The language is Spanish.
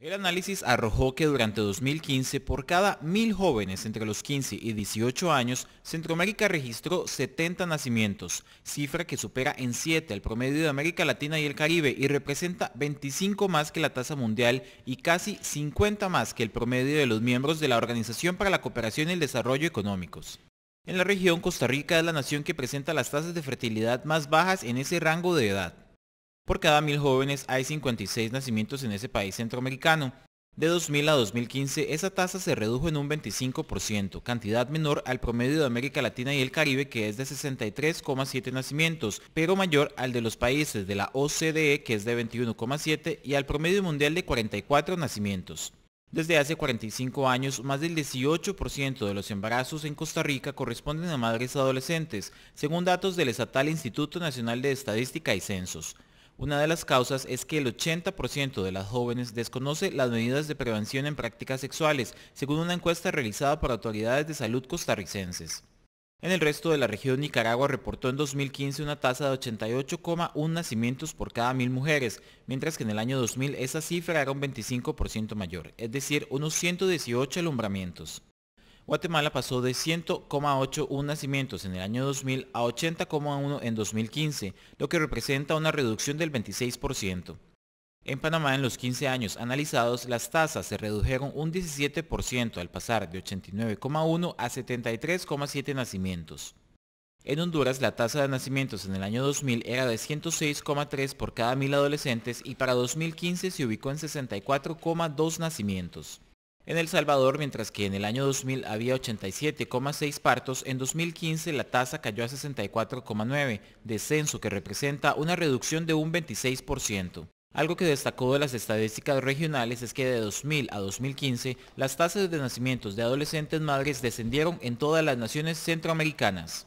El análisis arrojó que durante 2015 por cada mil jóvenes entre los 15 y 18 años, Centroamérica registró 70 nacimientos, cifra que supera en 7 el promedio de América Latina y el Caribe y representa 25 más que la tasa mundial y casi 50 más que el promedio de los miembros de la Organización para la Cooperación y el Desarrollo Económicos. En la región, Costa Rica es la nación que presenta las tasas de fertilidad más bajas en ese rango de edad. Por cada mil jóvenes hay 56 nacimientos en ese país centroamericano. De 2000 a 2015 esa tasa se redujo en un 25%, cantidad menor al promedio de América Latina y el Caribe que es de 63,7 nacimientos, pero mayor al de los países de la OCDE que es de 21,7 y al promedio mundial de 44 nacimientos. Desde hace 45 años, más del 18% de los embarazos en Costa Rica corresponden a madres adolescentes, según datos del estatal Instituto Nacional de Estadística y Censos. Una de las causas es que el 80% de las jóvenes desconoce las medidas de prevención en prácticas sexuales, según una encuesta realizada por autoridades de salud costarricenses. En el resto de la región, Nicaragua reportó en 2015 una tasa de 88,1 nacimientos por cada mil mujeres, mientras que en el año 2000 esa cifra era un 25% mayor, es decir, unos 118 alumbramientos. Guatemala pasó de 100,81 nacimientos en el año 2000 a 80,1 en 2015, lo que representa una reducción del 26%. En Panamá en los 15 años analizados las tasas se redujeron un 17% al pasar de 89,1 a 73,7 nacimientos. En Honduras la tasa de nacimientos en el año 2000 era de 106,3 por cada mil adolescentes y para 2015 se ubicó en 64,2 nacimientos en El Salvador, mientras que en el año 2000 había 87,6 partos, en 2015 la tasa cayó a 64,9, descenso que representa una reducción de un 26%. Algo que destacó de las estadísticas regionales es que de 2000 a 2015 las tasas de nacimientos de adolescentes madres descendieron en todas las naciones centroamericanas.